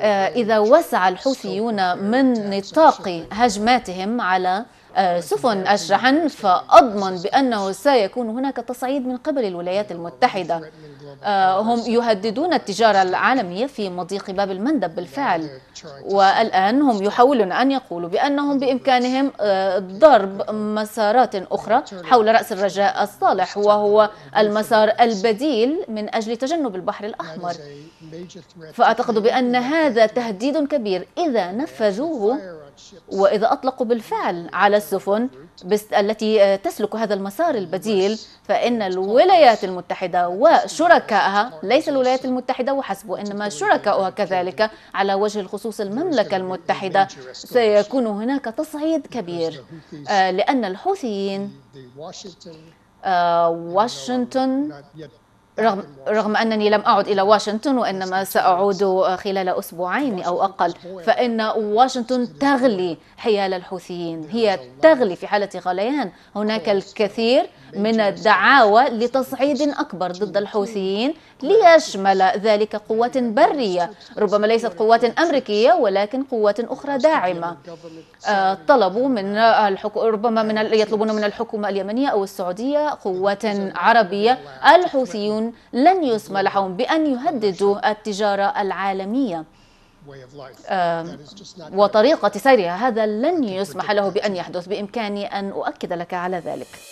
آه، إذا وسع الحوثيون من نطاق هجماتهم على آه، سفن الشحن فأضمن بأنه سيكون هناك تصعيد من قبل الولايات المتحدة آه، هم يهددون التجارة العالمية في مضيق باب المندب بالفعل والآن هم يحاولون أن يقولوا بأنهم بإمكانهم آه، ضرب مسارات أخرى حول رأس الرجاء الصالح وهو المسار البديل من أجل تجنب البحر الأحمر فأعتقد بأن هذا تهديد كبير إذا نفذوه وإذا أطلقوا بالفعل على السفن التي آه، تسلك هذا المسار البديل فإن الولايات المتحدة وشركائها ليس الولايات المتحدة وحسب وإنما شركائها كذلك على وجه الخصوص المملكة المتحدة سيكون هناك تصعيد كبير آه، لأن الحوثيين واشنطن رغم رغم أنني لم أعد إلى واشنطن وإنما سأعود خلال أسبوعين أو أقل فإن واشنطن تغلي حيال الحوثيين هي تغلي في حالة غليان هناك الكثير من الدعاوى لتصعيد أكبر ضد الحوثيين ليشمل ذلك قوات برية ربما ليست قوات أمريكية ولكن قوات أخرى داعمة آه، طلبوا من الحكومه ربما من يطلبون من الحكومة اليمنية أو السعودية قوات عربية الحوثيون لن يسمح لهم بأن يهددوا التجارة العالمية وطريقة سيرها هذا لن يسمح له بأن يحدث بإمكاني أن أؤكد لك على ذلك